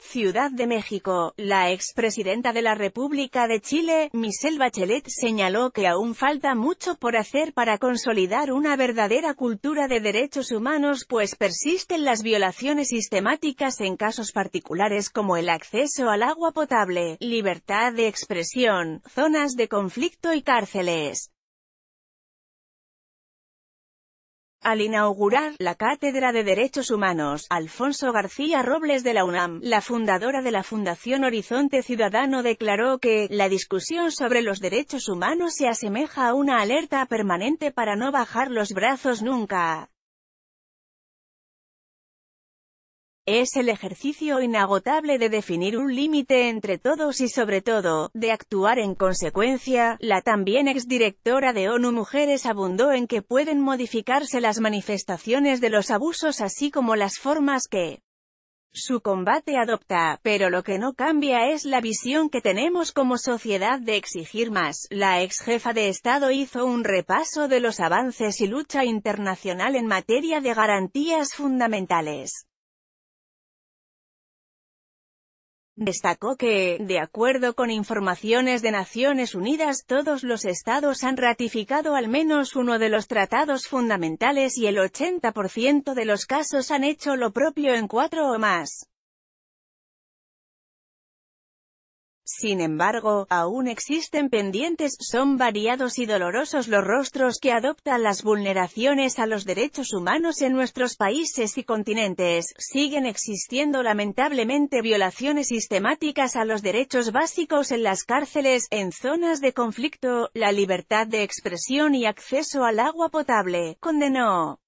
Ciudad de México, la expresidenta de la República de Chile, Michelle Bachelet, señaló que aún falta mucho por hacer para consolidar una verdadera cultura de derechos humanos pues persisten las violaciones sistemáticas en casos particulares como el acceso al agua potable, libertad de expresión, zonas de conflicto y cárceles. Al inaugurar la Cátedra de Derechos Humanos, Alfonso García Robles de la UNAM, la fundadora de la Fundación Horizonte Ciudadano declaró que, la discusión sobre los derechos humanos se asemeja a una alerta permanente para no bajar los brazos nunca. Es el ejercicio inagotable de definir un límite entre todos y sobre todo, de actuar en consecuencia. La también exdirectora de ONU Mujeres abundó en que pueden modificarse las manifestaciones de los abusos así como las formas que su combate adopta, pero lo que no cambia es la visión que tenemos como sociedad de exigir más. La ex jefa de Estado hizo un repaso de los avances y lucha internacional en materia de garantías fundamentales. Destacó que, de acuerdo con informaciones de Naciones Unidas, todos los estados han ratificado al menos uno de los tratados fundamentales y el 80% de los casos han hecho lo propio en cuatro o más. Sin embargo, aún existen pendientes, son variados y dolorosos los rostros que adoptan las vulneraciones a los derechos humanos en nuestros países y continentes, siguen existiendo lamentablemente violaciones sistemáticas a los derechos básicos en las cárceles, en zonas de conflicto, la libertad de expresión y acceso al agua potable, condenó.